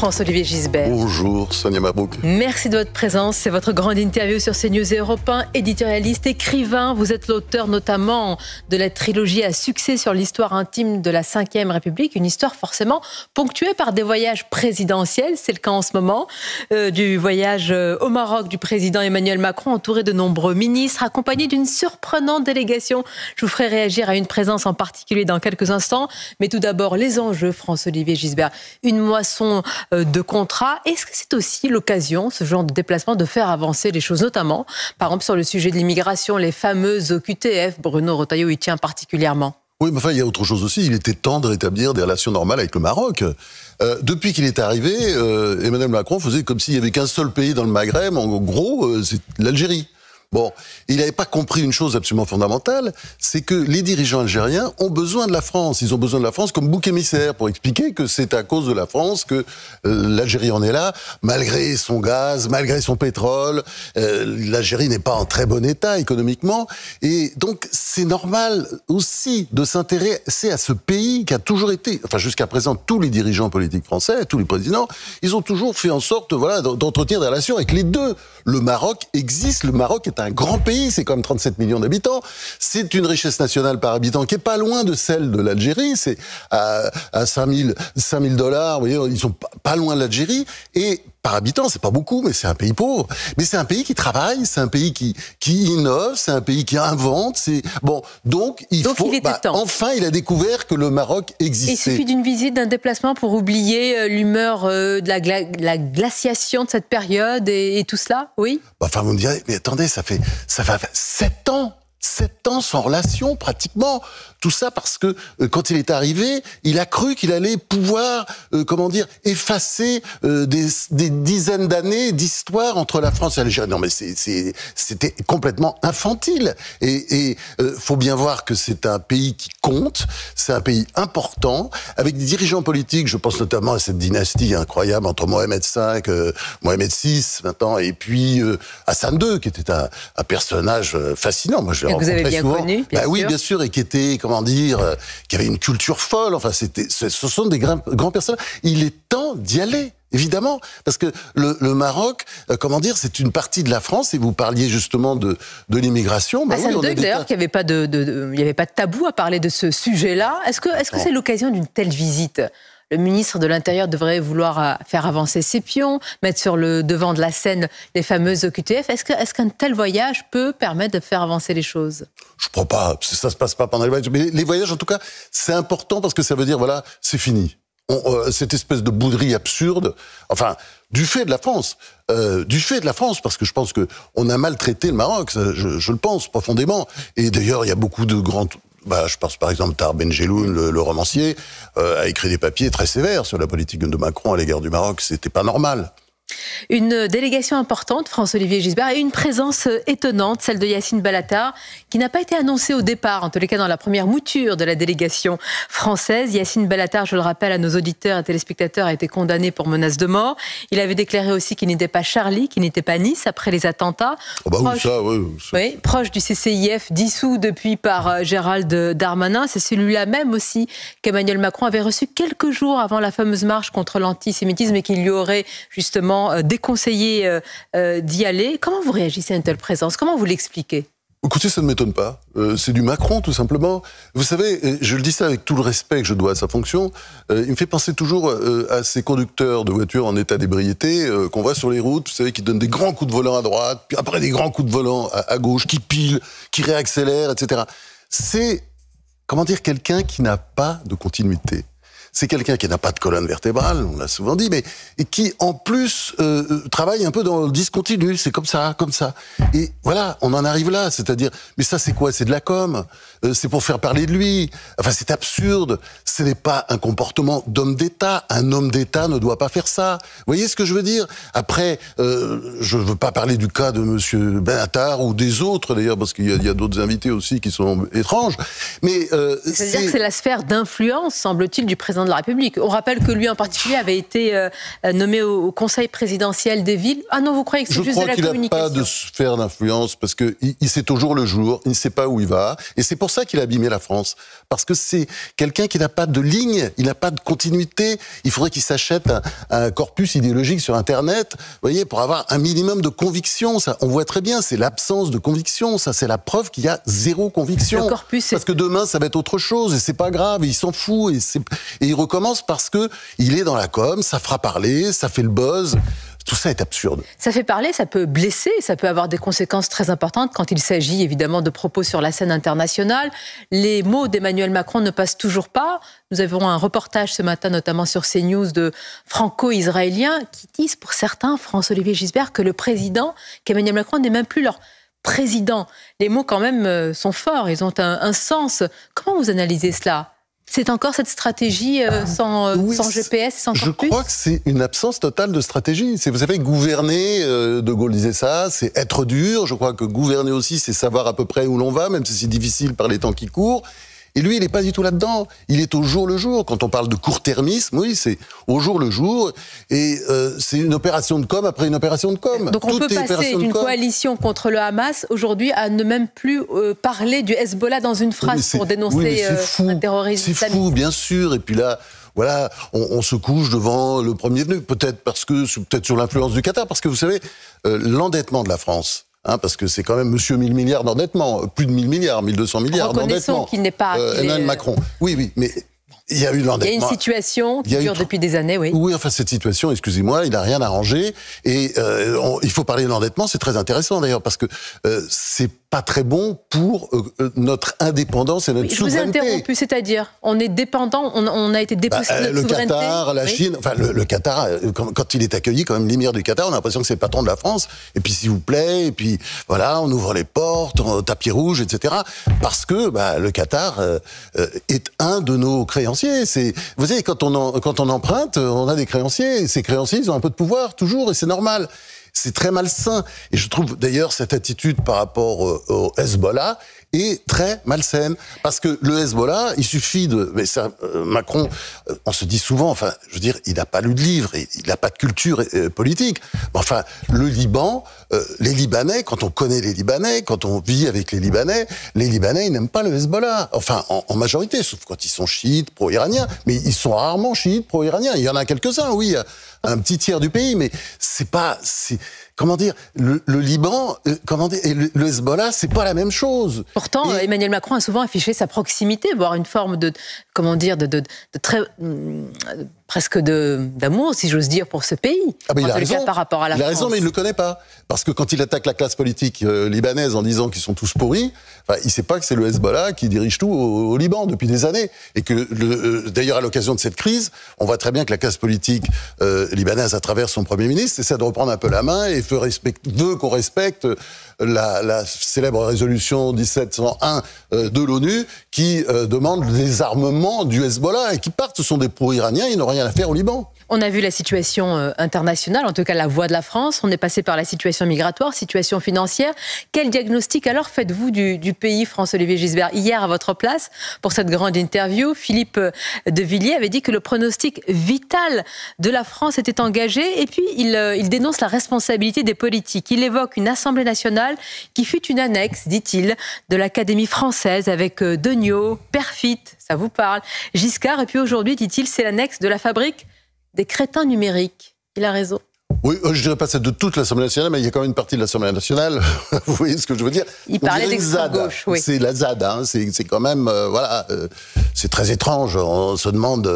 François-Olivier Gisbert. Bonjour Sonia Mabrouk. Merci de votre présence. C'est votre grande interview sur CNews et Européen. Éditorialiste, écrivain, vous êtes l'auteur notamment de la trilogie à succès sur l'histoire intime de la Ve République. Une histoire forcément ponctuée par des voyages présidentiels. C'est le cas en ce moment. Euh, du voyage euh, au Maroc du président Emmanuel Macron, entouré de nombreux ministres, accompagné d'une surprenante délégation. Je vous ferai réagir à une présence en particulier dans quelques instants. Mais tout d'abord, les enjeux, François-Olivier Gisbert. Une moisson euh, de contrats. Est-ce que c'est aussi l'occasion, ce genre de déplacement, de faire avancer les choses, notamment, par exemple, sur le sujet de l'immigration, les fameuses QTF Bruno Rotaillot y tient particulièrement. Oui, mais enfin, il y a autre chose aussi. Il était temps de rétablir des relations normales avec le Maroc. Euh, depuis qu'il est arrivé, euh, Emmanuel Macron faisait comme s'il n'y avait qu'un seul pays dans le Maghreb. En gros, euh, c'est l'Algérie. Bon, il n'avait pas compris une chose absolument fondamentale, c'est que les dirigeants algériens ont besoin de la France. Ils ont besoin de la France comme bouc émissaire pour expliquer que c'est à cause de la France que euh, l'Algérie en est là, malgré son gaz, malgré son pétrole. Euh, L'Algérie n'est pas en très bon état économiquement. Et donc, c'est normal aussi de s'intéresser à ce pays qui a toujours été, enfin jusqu'à présent, tous les dirigeants politiques français, tous les présidents, ils ont toujours fait en sorte voilà, d'entretenir des relations avec les deux. Le Maroc existe, le Maroc est un grand pays, c'est comme 37 millions d'habitants. C'est une richesse nationale par habitant qui est pas loin de celle de l'Algérie. C'est à, à 5000 5000 dollars. Vous voyez, ils sont pas loin de l'Algérie. Et par habitant, c'est pas beaucoup, mais c'est un pays pauvre. Mais c'est un pays qui travaille, c'est un pays qui qui innove, c'est un pays qui invente. C'est bon, donc il faut. Bah, enfin, il a découvert que le Maroc existait. Il suffit d'une visite, d'un déplacement pour oublier euh, l'humeur euh, de la, glaciation de cette période et, tout cela, oui. Bah, enfin, vous me mais attendez, ça fait ça va sept ans sept ans sans relation pratiquement. Tout ça parce que euh, quand il est arrivé, il a cru qu'il allait pouvoir, euh, comment dire, effacer euh, des, des, dizaines d'années d'histoire entre la France et l'Algérie. Non, mais c'était complètement infantile. Et, et faut bien voir que c'est un pays qui compte, c'est un pays important, avec des dirigeants politiques. Je pense notamment à cette dynastie incroyable entre Mohamed V, Mohamed VI maintenant, et puis Hassan II, qui était un, un personnage fascinant. Moi, je que vous avez bien connu, bien bah sûr. Oui, bien sûr, et qui était, comment dire, euh, qui avait une culture folle. Enfin, c'était, ce sont des grands, grands personnages. Il est temps d'y aller. Évidemment, parce que le, Maroc, euh, comment dire, c'est une partie de la France. Et vous parliez justement de, l'immigration. Bah ah, d'ailleurs qu'il n'y avait pas de, il avait pas de tabou à parler de ce sujet-là. Est-ce que, est-ce que c'est l'occasion d'une telle visite le ministre de l'Intérieur devrait vouloir euh, faire avancer ses pions, mettre sur le devant de la scène les fameuses OQTF. Est-ce qu'un tel voyage peut permettre de faire avancer les choses Je ne crois pas, ça ne se passe pas pendant les voyages. Mais les voyages, en tout cas, c'est important parce que ça veut dire, voilà, c'est fini. Euh, cette espèce de bouderie absurde, enfin, du fait de la France, euh, du fait de la France, parce que je pense que on a maltraité le Maroc, je, je, le pense profondément. Et d'ailleurs, il y a beaucoup de grands bah, je pense par exemple Tar Benjeloun, le, romancier, euh, a écrit des papiers très sévères sur la politique de Macron à l'égard du Maroc. C'était pas normal. Une délégation importante, France-Olivier Gisbert, et une présence étonnante, celle de Yacine Balatar, qui n'a pas été annoncée au départ, en tous les cas dans la première mouture de la délégation française. Yacine Balatar je le rappelle à nos auditeurs et téléspectateurs, a été condamné pour menace de mort. Il avait déclaré aussi qu'il n'était pas Charlie, qu'il n'était pas Nice après les attentats. Oh bah proche, proche du CCIF, dissous depuis par euh, Gérald Darmanin. C'est celui-là même aussi qu'Emmanuel Macron avait reçu quelques jours avant la fameuse marche contre l'antisémitisme et qu'il lui aurait justement euh, Déconseiller euh, euh, d'y aller. Comment vous réagissez à une telle présence Comment vous l'expliquez Écoutez, ça ne m'étonne pas. c'est du Macron, tout simplement. Vous savez, je le dis ça avec tout le respect que je dois à sa fonction. il me fait penser toujours à ces conducteurs de voitures en état d'ébriété qu'on voit sur les routes, vous savez, qui donnent des grands coups de volant à droite, puis après des grands coups de volant à, gauche, qui pile, qui réaccélèrent, etc. C'est, comment dire, quelqu'un qui n'a pas de continuité c'est quelqu'un qui n'a pas de colonne vertébrale, on l'a souvent dit, mais qui en plus euh, euh, travaille un peu dans le discontinu. C'est comme ça, comme ça. Et voilà, on en arrive là, c'est-à-dire, mais ça c'est quoi C'est de la com. Euh, c'est pour faire parler de lui. Enfin, c'est absurde. Ce n'est pas un comportement d'homme d'État. Un homme d'État ne doit pas faire ça. Vous voyez ce que je veux dire Après, je ne veux pas parler du cas de M. Benatar ou des autres d'ailleurs, parce qu'il y a, a d'autres invités aussi qui sont étranges. Mais c'est-à-dire que c'est la sphère d'influence, semble-t-il, du président de la République. On rappelle que lui en particulier avait été euh, euh, nommé au, Conseil présidentiel des villes. Ah non, vous croyez que c'est juste de la communication Je crois qu'il n'a pas de sphère d'influence parce qu'il il sait toujours le jour, il ne sait pas où il va. Et c'est pour ça qu'il a abîmé la France. Parce que c'est quelqu'un qui n'a pas de ligne, il n'a pas de continuité. Il faudrait qu'il s'achète un, corpus idéologique sur Internet, vous voyez, pour avoir un minimum de conviction. on voit très bien, c'est l'absence de conviction. Ça, c'est la preuve qu'il y a zéro conviction. corpus, parce que demain, ça va être autre chose et c'est pas grave. il s'en fout et, et il recommence parce que il est dans la com, ça fera parler, ça fait le buzz. Tout ça est absurde. Ça fait parler, ça peut blesser, ça peut avoir des conséquences très importantes quand il s'agit évidemment de propos sur la scène internationale. Les mots d'Emmanuel Macron ne passent toujours pas. Nous avons un reportage ce matin notamment sur CNews de franco-israéliens qui disent pour certains, François-Olivier Gisbert, que le président, qu'Emmanuel Macron n'est même plus leur président. Les mots quand même euh, sont forts, ils ont un sens. Comment vous analysez cela c'est encore cette stratégie euh, sans, GPS euh, sans, GPS, Je crois que c'est une absence totale de stratégie. C'est vous savez gouverner, euh, De Gaulle disait ça, c'est être dur. Je crois que gouverner aussi, c'est savoir à peu près où l'on va, même si c'est difficile par les temps qui courent. Et lui, il n'est pas du tout là-dedans. Il est au jour le jour. Quand on parle de court-termisme, oui, c'est au jour le jour. Et euh, c'est une opération de com après une opération de com. Donc on peut passer d'une coalition contre le Hamas aujourd'hui à ne même plus euh, parler du Hezbollah dans une phrase pour dénoncer euh, un terrorisme C'est fou, bien sûr. Et puis là, voilà, on, on, se couche devant le premier venu. Peut-être parce que, peut-être sur l'influence du Qatar, parce que vous savez, l'endettement de la France Hein, parce que c'est quand même monsieur 1000 milliards d'endettement, plus de 1000 milliards, 1200 milliards d'endettement. qu'il n'est pas. Euh, Emmanuel Macron. Oui, oui, mais il y a eu l'endettement. Il y a une situation qui dure depuis des années, oui. Oui, enfin cette situation, excusez-moi, il n'a rien arrangé. Et euh, il faut parler de l'endettement, c'est très intéressant d'ailleurs, parce que euh, c'est pas très bon pour euh, notre indépendance et notre souveraineté. Je vous ai interrompu, c'est-à-dire on est dépendant, on, a été bah, dépossédé de notre le Qatar, la Chine, enfin le, Qatar, quand, il est accueilli, quand même l'émir du Qatar, on a l'impression que c'est le patron de la France. Et puis s'il vous plaît, et puis voilà, on ouvre les portes, on, tapis rouge, etc. Parce que bah, le Qatar est un de nos créanciers vous savez, quand on, emprunte, on a des créanciers. ces créanciers, ils ont un peu de pouvoir toujours, et c'est normal. C'est très malsain. Et je trouve d'ailleurs cette attitude par rapport au Hezbollah et très malsaine. Parce que le Hezbollah, il suffit de... Mais ça, euh, Macron, euh, on se dit souvent, enfin, je veux dire, il n'a pas lu de livre, il n'a pas de culture euh, politique. enfin, le Liban, les Libanais, quand on connaît les Libanais, quand on vit avec les Libanais, les Libanais, ils n'aiment pas le Hezbollah. Enfin, en, majorité, sauf quand ils sont chiites, pro-iraniens. Mais ils sont rarement chiites, pro-iraniens. Il y en a quelques-uns, oui, un petit tiers du pays, mais c'est pas... C'est, comment dire, le, Liban, euh, comment dire, et le, Hezbollah, c'est pas la même chose. Pourtant, Emmanuel Macron a souvent affiché sa proximité, voire une forme de, comment dire, de, de très mm, presque d'amour, si j'ose dire, pour ce pays. Ah, il a raison. Par rapport à la il a raison, mais il ne le connaît pas. Parce que quand il attaque la classe politique euh, libanaise en disant qu'ils sont tous pourris, bah, il ne sait pas que c'est le Hezbollah qui dirige tout au, Liban depuis des années. Et que, euh, d'ailleurs, à l'occasion de cette crise, on voit très bien que la classe politique euh, libanaise, à travers son Premier ministre, essaie de reprendre un peu la main et veut, veut qu'on respecte la, célèbre résolution 1701 euh, de l'ONU qui euh, demande le désarmement du Hezbollah et qui partent. Ce sont des pro-iraniens, ils n'ont rien à faire au Liban. On a vu la situation euh, internationale, en tout cas la voix de la France. On est passé par la situation migratoire, situation financière. Quel diagnostic alors faites-vous du, pays, François-Olivier Gisbert Hier, à votre place, pour cette grande interview, Philippe euh, de Villiers avait dit que le pronostic vital de la France était engagé. Et puis, il, euh, il dénonce la responsabilité des politiques. Il évoque une Assemblée nationale qui fut une annexe, dit-il, de l'Académie française avec Degnaud, Perfit, ça vous parle, Giscard. Et puis aujourd'hui, dit-il, c'est l'annexe de la fabrique des crétins numériques. Il a raison. Oui, euh, je ne dirais pas ça de toute l'Assemblée nationale, mais il y a quand même une partie de l'Assemblée nationale. Vous voyez ce que je veux dire Il parlait d'extrême gauche, oui. C'est la ZAD, hein. c'est quand même, euh, voilà, euh, c'est très étrange. On se demande,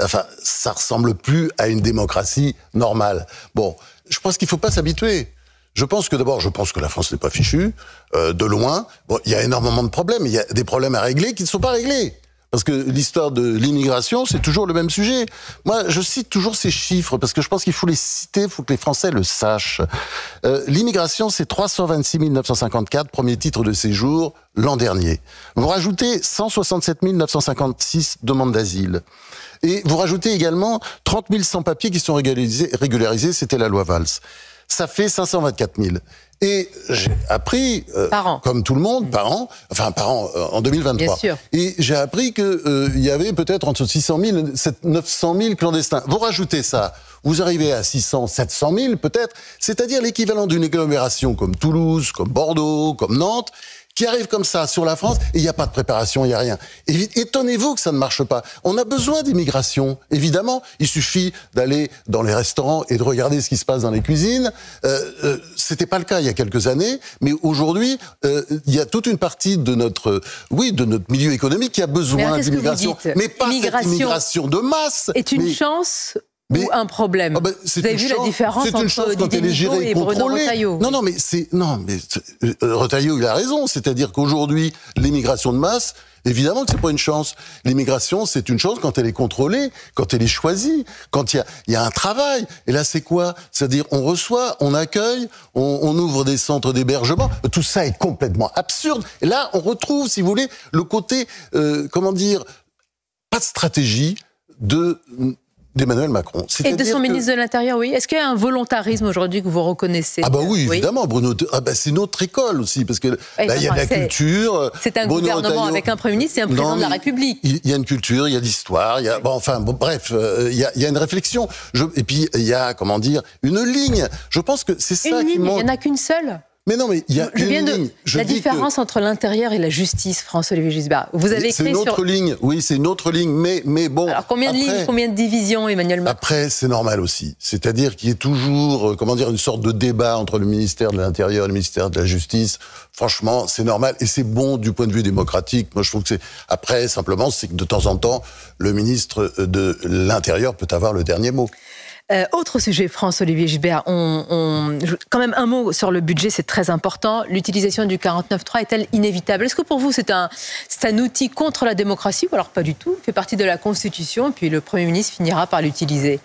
enfin, ça ressemble plus à une démocratie normale. Bon, je pense qu'il ne faut pas s'habituer. Je pense que d'abord, je pense que la France n'est pas fichue, de loin. Bon, il y a énormément de problèmes, il y a des problèmes à régler qui ne sont pas réglés. Parce que l'histoire de l'immigration, c'est toujours le même sujet. Moi, je cite toujours ces chiffres parce que je pense qu'il faut les citer, il faut que les Français le sachent. Euh, l'immigration, c'est 326 954 premiers titres de séjour l'an dernier. Vous rajoutez 167 956 demandes d'asile. Et vous rajoutez également 30 100 papiers qui sont régularisés, régularisés c'était la loi Valls. Ça fait 524 000. Et j'ai appris, euh, comme tout le monde, mm. par an, enfin par an, euh, en 2023. Et j'ai appris qu'il euh, y avait peut-être entre 600 000 et 900 000 clandestins. Vous rajoutez ça, vous arrivez à 600, 700 000 peut-être, c'est-à-dire l'équivalent d'une agglomération comme Toulouse, comme Bordeaux, comme Nantes, qui arrive comme ça sur la France et il n'y a pas de préparation, il n'y a rien. Étonnez-vous que ça ne marche pas. On a besoin d'immigration, évidemment. Il suffit d'aller dans les restaurants et de regarder ce qui se passe dans les cuisines. Euh, n'était euh, C'était pas le cas il y a quelques années, mais aujourd'hui, euh, il y a toute une partie de notre, euh, oui, de notre milieu économique qui a besoin d'immigration, mais pas cette immigration de masse. Est une chance mais, ou un problème. Ah bah, Vous avez vu la différence entre une chose quand et, Retailleau Non, non, mais c'est non, mais euh, Retailleau, il a raison. C'est-à-dire qu'aujourd'hui, l'immigration de masse, Évidemment que c'est pas une chance. L'immigration, c'est une chance quand elle est contrôlée, quand elle est choisie, quand il y a, y a, un travail. Et là, c'est quoi C'est-à-dire, on reçoit, on accueille, on, on ouvre des centres d'hébergement. Tout ça est complètement absurde. Et là, on retrouve, si vous voulez, le côté, euh, comment dire, pas de stratégie, de d'Emmanuel Macron. Et de son ministre de l'Intérieur, oui. Est-ce qu'il y a un volontarisme aujourd'hui que vous reconnaissez Ah bah oui, évidemment, Bruno. Ah bah c'est notre école aussi, parce que y a la culture. Euh, c'est un gouvernement avec un Premier ministre c'est un Président de la République. Il y a une culture, il y a l'histoire, il y a... enfin, bref, euh, il y, a, une réflexion. Je... Et puis, il y a, comment dire, une ligne. Je pense que c'est ça qui ligne, Il n'y en a qu'une seule mais non, mais il y a une la différence entre l'intérieur et la justice, François-Olivier Gisbert. Vous avez C'est une autre ligne, oui, c'est une autre ligne, mais, mais bon. Alors combien de lignes, combien de divisions, Emmanuel Macron Après, c'est normal aussi. C'est-à-dire qu'il y a toujours, euh, comment dire, une sorte de débat entre le ministère de l'Intérieur et le ministère de la Justice. Franchement, c'est normal et c'est bon du point de vue démocratique. Moi, je trouve que c'est. Après, simplement, c'est que de temps en temps, le ministre euh, de l'Intérieur peut avoir le dernier mot. Euh, autre sujet, France-Olivier Gilbert, on, quand même un mot sur le budget, c'est très important. L'utilisation du 49.3 est-elle inévitable Est-ce que pour vous, c'est un, c'est un outil contre la démocratie ou alors pas du tout Il fait partie de la Constitution, puis le Premier ministre finira par l'utiliser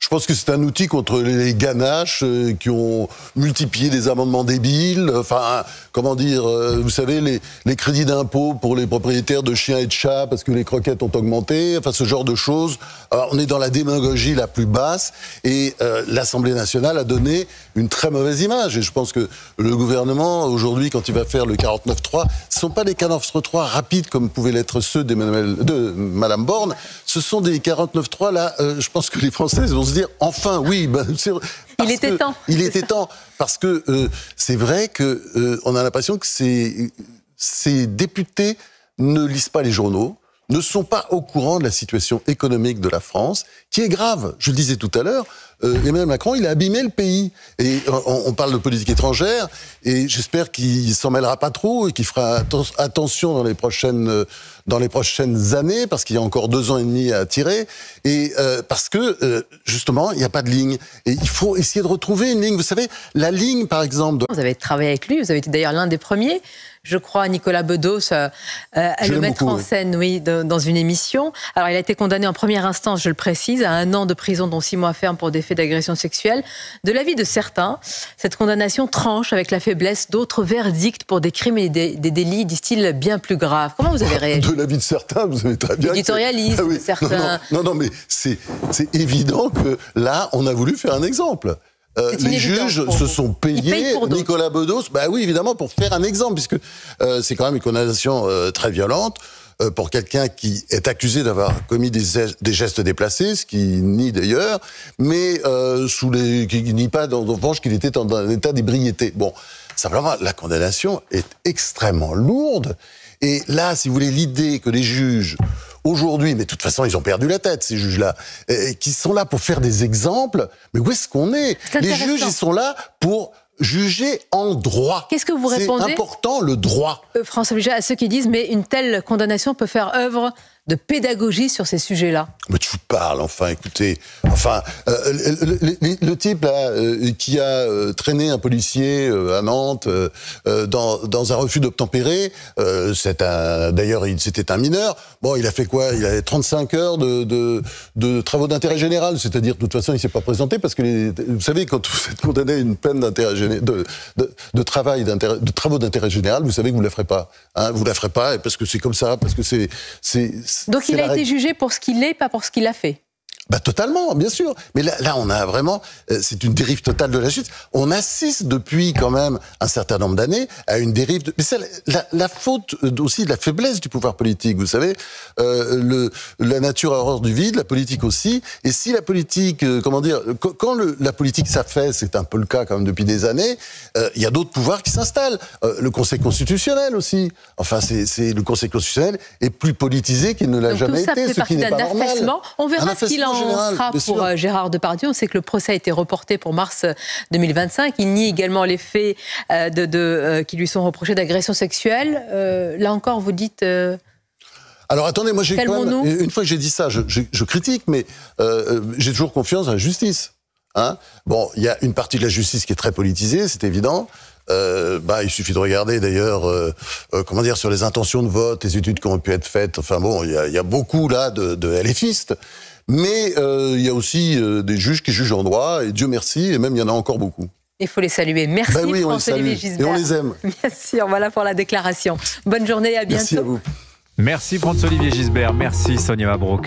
je pense que c'est un outil contre les ganaches euh, qui ont multiplié des amendements débiles. Enfin, comment dire, euh, vous savez, les, crédits d'impôt pour les propriétaires de chiens et de chats parce que les croquettes ont augmenté. Enfin, ce genre de choses. Alors, on est dans la démagogie la plus basse et euh, l'Assemblée nationale a donné une très mauvaise image. Et je pense que le gouvernement, aujourd'hui, quand il va faire le 49-3, ce ne sont pas des 49-3 rapides comme pouvaient l'être ceux de Mme Borne ce sont des 49.3, là, euh, je pense que les Françaises vont se dire, enfin, oui, bah, il était temps. Il était temps, parce que euh, c'est vrai qu'on euh, on a l'impression que ces députés ne lisent pas les journaux, ne sont pas au courant de la situation économique de la France, qui est grave. Je le disais tout à l'heure, euh, Emmanuel Macron, il a abîmé le pays. Et on, parle de politique étrangère, et j'espère qu'il s'en mêlera pas trop et qu'il fera attention dans les prochaines euh, dans les prochaines années, parce qu'il y a encore deux ans et demi à tirer, et euh, parce que justement, il n'y a pas de ligne. Et il faut essayer de retrouver une ligne. Vous savez, la ligne, par exemple. Vous avez travaillé avec lui. Vous avez été d'ailleurs l'un des premiers je crois, Nicolas Bedos, à le mettre en scène, oui, dans une émission. Alors, il a été condamné en première instance, je le précise, à un an de prison, dont six mois ferme pour des faits d'agression sexuelle. De l'avis de certains, cette condamnation tranche avec la faiblesse d'autres verdicts pour des crimes et des, délits, disent-ils, bien plus graves. Comment vous avez réagi De l'avis de certains, vous avez très bien. Éditorialiste, ah certains. Non, non, mais c'est évident que là, on a voulu faire un exemple. Euh, les juges se sont payés Nicolas Bedos, bah oui évidemment pour faire un exemple puisque euh, c'est quand même une condamnation euh, très violente. Euh, pour quelqu'un qui est accusé d'avoir commis des, gestes déplacés, ce qui nie d'ailleurs, mais euh, sous les, qui nie pas, en revanche, qu'il était dans un état d'ébriété. Bon, simplement, la condamnation est extrêmement lourde. Et là, si vous voulez, l'idée que les juges aujourd'hui, mais de toute façon, ils ont perdu la tête, ces juges-là, qui sont là pour faire des exemples. Mais où est-ce qu'on est Les juges, ils sont là pour Juger en droit. Qu'est-ce que vous répondez C'est important le droit. France euh, François à ceux qui disent mais une telle condamnation peut faire œuvre de pédagogie sur ces sujets-là Mais tu parles, enfin, écoutez. Enfin, euh, le, type euh, qui a euh, traîné un policier à Nantes dans, un refus d'obtempérer, c'est D'ailleurs, c'était un mineur. Bon, il a fait quoi Il a 35 heures de, de, travaux d'intérêt général, c'est-à-dire, de toute façon, il ne s'est pas présenté parce que, vous savez, quand vous êtes condamné à une peine d'intérêt de, de, travail, de travaux d'intérêt général, vous savez que vous ne la ferez pas. Hein. vous ne la ferez pas parce que c'est comme ça, parce que c'est donc il a été jugé pour ce qu'il est, pas pour ce qu'il a fait bah, totalement, bien sûr. Mais là, on a vraiment, euh, c'est une dérive totale de la justice. On assiste depuis quand même un certain nombre d'années à une dérive. De... Mais c'est la, la, faute euh, aussi de la faiblesse du pouvoir politique. Vous savez, euh, le, la nature a horreur du vide, la politique aussi. Et si la politique, comment dire, quand le, la politique s'affaisse, c'est un peu le cas quand même depuis des années, il y a d'autres pouvoirs qui s'installent. le Conseil constitutionnel aussi. Enfin, c'est le Conseil constitutionnel est plus politisé qu'il ne l'a jamais été, ce qui n'est pas normal. On verra ce qu'il en sera pour euh, Gérard Depardieu. On sait que le procès a été reporté pour mars euh, 2025. Il nie également les faits euh, de, qui lui sont reprochés d'agression sexuelle. là encore, vous dites. alors attendez, moi j'ai une fois que j'ai dit ça, je, critique, mais j'ai toujours confiance en la justice. Hein. bon, il y a une partie de la justice qui est très politisée, c'est évident. bah, il suffit de regarder d'ailleurs, comment dire, sur les intentions de vote, les études qui ont pu être faites. Enfin bon, il y a, beaucoup là de, de LFistes. Mais euh, il y a aussi euh, des juges qui jugent en droit, et Dieu merci, et même il y en a encore beaucoup. Il faut les saluer. Merci ben oui, François-Olivier Gisbert. Et on les aime. Bien sûr, voilà pour la déclaration. Bonne journée, à bientôt. Merci à vous. Merci François-Olivier Gisbert, merci Sonia Mabrouk.